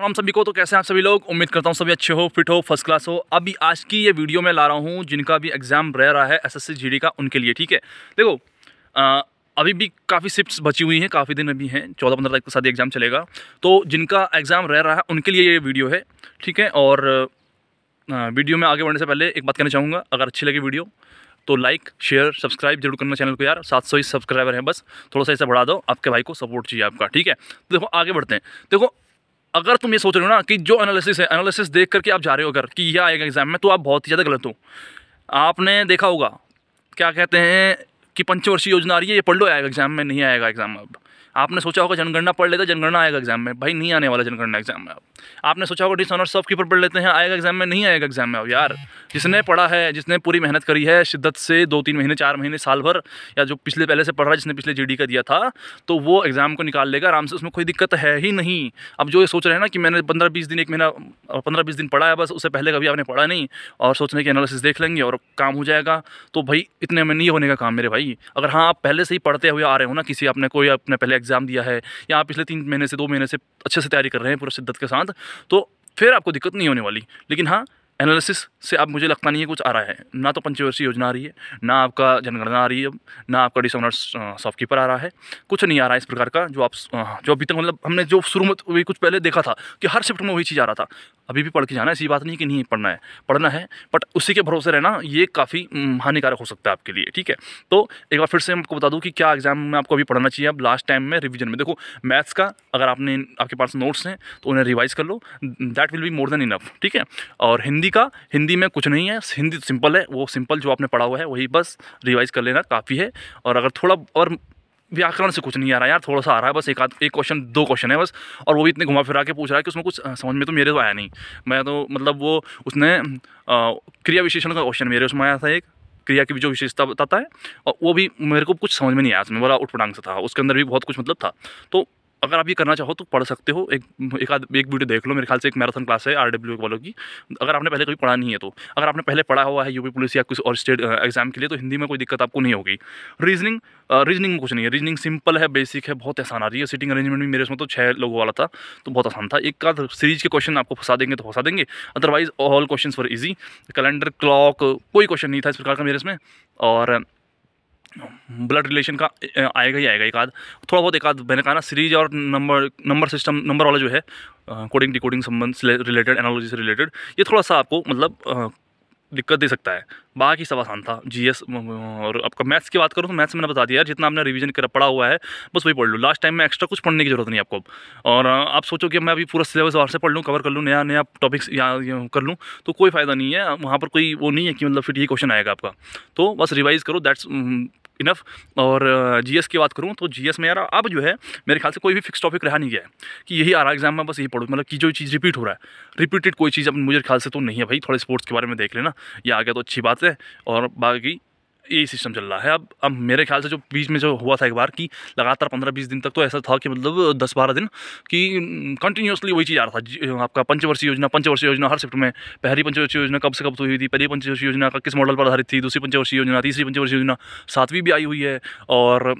हम सभी को तो कैसे हैं आप सभी लोग उम्मीद करता हूँ सभी अच्छे हो फिट हो फर्स्ट क्लास हो अभी आज की ये वीडियो मैं ला रहा हूँ जिनका भी एग्ज़ाम रह रहा है एसएससी जीडी का उनके लिए ठीक है देखो आ, अभी भी काफ़ी शिफ्ट्स बची हुई हैं काफ़ी दिन अभी हैं चौदह पंद्रह तारीख के साथ एग्ज़ाम चलेगा तो जिनका एग्ज़ाम रह रहा है उनके लिए ये वीडियो है ठीक है और आ, वीडियो में आगे बढ़ने से पहले एक बात करना चाहूँगा अगर अच्छी लगी वीडियो तो लाइक शेयर सब्सक्राइब जरूर करना चैनल को यार सात सौ ही सब्सक्राइबर हैं बस थोड़ा सा ऐसा बढ़ा दो आपके भाई को सपोर्ट चाहिए आपका ठीक है तो देखो आगे बढ़ते हैं देखो अगर तुम ये सोच रहे हो ना कि जो एनालिसिस है एनालिसिस देख करके आप जा रहे हो अगर कि यह आएगा एग्ज़ाम में तो आप बहुत ही ज़्यादा गलत हो आपने देखा होगा क्या कहते हैं कि पंचवर्षीय योजना आ रही है ये पढ़ लो आएगा एग्जाम में नहीं आएगा एग्जाम अब आपने सोचा होगा जनगणना पढ़ लेते जनगणना आएगा एग्जाम में भाई नहीं आने वाला जनगणना एग्जाम में अब आपने सोचा होगा डिसऑनर सब कीपर पढ़ लेते हैं आएगा एग्जाम में नहीं आएगा एग्जाम में अब यार जिसने पढ़ा है जिसने पूरी मेहनत करी है शिद्दत से दो तीन महीने चार महीने साल भर या जो पिछले पहले से पढ़ रहा है जिसने पिछले जी का दिया था तो वो एग्ज़ाम को निकाल लेगा आराम से उसमें कोई दिक्कत है ही नहीं अब जो ये सोच रहे हैं ना कि मैंने पंद्रह बीस दिन एक महीना पंद्रह बीस दिन पढ़ा है बस उससे पहले कभी आपने पढ़ा नहीं और सोचने की एनालिसिस देख लेंगे और काम हो जाएगा तो भाई इतने में नहीं होने का काम मेरे भाई भाई अगर हाँ आप पहले से ही पढ़ते हुए आ रहे हो ना किसी आपने कोई आपने पहले एग्ज़ाम दिया है या आप पिछले तीन महीने से दो महीने से अच्छे से तैयारी कर रहे हैं पूरे शिद्दत के साथ तो फिर आपको दिक्कत नहीं होने वाली लेकिन हाँ एनालिसिस से अब मुझे लगता नहीं है कुछ आ रहा है ना तो पंचवर्षीय योजना आ रही है ना आपका जनगणना आ रही है ना आपका डिसऑनर शॉपकीपर आ रहा है कुछ नहीं आ रहा है इस प्रकार का जो आप जो अभी तक मतलब हमने जो शुरू में तो कुछ पहले देखा था कि हर शिफ्ट में वही चीज़ आ रहा था अभी भी पढ़ के जाना ऐसी बात नहीं कि नहीं पढ़ना है पढ़ना है बट उसी के भरोसे रहना ये काफ़ी हम्म, हानिकारक हो सकता है आपके लिए ठीक है तो एक बार फिर से मैं आपको बता दूँ कि क्या एग्जाम में आपको अभी पढ़ना चाहिए अब लास्ट टाइम में रिविजन में देखो मैथ्स का अगर आपने आपके पास नोट्स हैं तो उन्हें रिवाइज कर लो that will be more than enough ठीक है और हिंदी का हिंदी में कुछ नहीं है हिंदी सिंपल है वो सिंपल जो आपने पढ़ा हुआ है वही बस रिवाइज कर लेना काफ़ी है और अगर थोड़ा और व्याकरण से कुछ नहीं आ रहा यार थोड़ा सा आ रहा है बस एक आध एक क्वेश्चन दो क्वेश्चन है बस और वो भी इतने घुमा फिरा के पूछ रहा है कि उसमें कुछ समझ में तो मेरे तो आया नहीं मैं तो मतलब वो उसने क्रिया विशेषण का क्वेश्चन मेरे उसमें आया था एक क्रिया की जो विशेषता बताता है और वो भी मेरे को कुछ समझ में नहीं आया उसमें बड़ा उठपटांग सा था उसके अंदर भी बहुत कुछ मतलब था तो अगर आप ये करना चाहो तो पढ़ सकते हो एक एक आध एक वीडियो देख लो मेरे ख्याल से एक मैराथन क्लास है आर डब्ल्यू वालों की अगर आपने पहले कभी पढ़ा नहीं है तो अगर आपने पहले पढ़ा हुआ है यूपी पुलिस या किसी और स्टेट एग्जाम के लिए तो हिंदी में कोई दिक्कत आपको नहीं होगी रीजनिंग रीजनिंग में कुछ नहीं है रीजनिंग सिंपल है बेसिक है बहुत आसान आ रही है सीटिंग अरेंजमेंट भी मेरे उसमें तो छः लोगों वाला था तो बहुत आसान था एक आध सीरीज के क्वेश्चन आपको फंसा देंगे तो फंसा देंगे otherwise all question for easy calendar clock कोई क्वेश्चन नहीं था इस प्रकार का मेरे इसमें और ब्लड रिलेशन का आएगा ही आएगा एक आध थोड़ा बहुत एक आध मैंने कहा ना सीरीज और नंबर नंबर सिस्टम नंबर वाला जो है कोडिंग डिकोडिंग संबंध से रिलेटेड एनोलॉजी से रिलेटेड ये थोड़ा सा आपको मतलब दिक्कत दे सकता है बाकी सब आसान था जीएस और आपका मैथ्स की बात करूँ तो मैथ्स मैंने बता दिया यार जितना आपने रिवीजन कर पढ़ा हुआ है बस वही पढ़ लूँ लास्ट टाइम में एक्स्ट्रा कुछ पढ़ने की जरूरत नहीं आपको और आप सोचो कि मैं अभी पूरा सिलेबस वहाँ से पढ़ लूँ कवर कर लूँ नया नया टॉपिक्स या कर लूँ तो कोई फ़ायदा नहीं है वहाँ पर कोई वो नहीं है कि मतलब फिर ये क्वेश्चन आएगा आपका तो बस रिवाइज़ करो दैट्स इनफ और जीएस की बात करूँ तो जीएस में यार अब जो है मेरे ख्याल से कोई भी फिक्स टॉपिक रहा नहीं गया है कि यही आ रहा एग्जाम में बस यही पढ़ू मतलब कि जो चीज़ रिपीट हो रहा है रिपीटेड कोई चीज़ अब मुझे ख्याल से तो नहीं है भाई थोड़े स्पोर्ट्स के बारे में देख लेना ये आ गया तो अच्छी बात है और बाकी यही सिस्टम चल रहा है अब अब मेरे ख्याल से जो बीच में जो हुआ था एक बार कि लगातार पंद्रह बीस दिन तक तो ऐसा था कि मतलब दस बारह दिन कि कंटिन्यूसली वही चीज़ आ रहा था आपका पंचवर्षीय योजना पंचवर्षीय योजना हर शिफ्ट में पहली पंचवर्षीय योजना कब से कब तो हुई थी पहली पंचवर्षीय योजना का किस मॉडल पर आधारित थी दूसरी पंचवर्षीय योजना तीसरी पंचवर्षीय योजना सातवीं भी आई हुई है और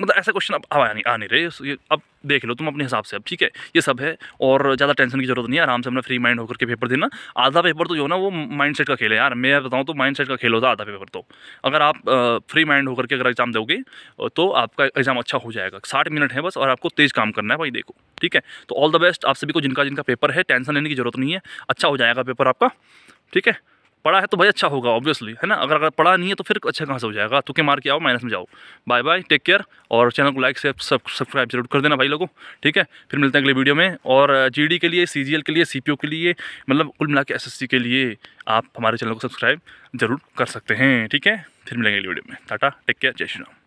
मतलब ऐसा क्वेश्चन अब आ नहीं आ नहीं रहे अब देख लो तुम अपने हिसाब से अब ठीक है ये सब है और ज़्यादा टेंशन की जरूरत नहीं है आराम से अपना फ्री माइंड होकर के पेपर देना आधा पेपर तो जो ना वो माइंड सेट का खेल है यार मैं बताऊँ तो माइंड सेट का खेल होता आधा पेपर तो अगर आप फ्री माइंड होकर के अगर एग्ज़ाम दोगे तो आपका एग्ज़ाम अच्छा हो जाएगा साठ मिनट है बस और आपको तेज़ काम करना है भाई देखो ठीक है तो ऑल द बेस्ट आप सभी को जिनका जिनका पेपर है टेंशन लेने की जरूरत नहीं है अच्छा हो जाएगा पेपर आपका ठीक है पढ़ा है तो भाई अच्छा होगा ऑब्वियसली है ना अगर अगर पढ़ा नहीं है तो फिर अच्छा कहाँ से हो जाएगा तुके मार के आओ माइनस में जाओ बाय बाय टेक केयर और चैनल को लाइक से सब्सक्राइब जरूर कर देना भाई लोगों ठीक है फिर मिलते हैं अगले वीडियो में और जी के लिए सी के लिए सी के लिए मतलब कुल मिला के एस के लिए आप हमारे चैनल को सब्सक्राइब जरूर कर सकते हैं ठीक है फिर मिलेंगे अगले वीडियो में टाटा टेक केयर जय श्री राम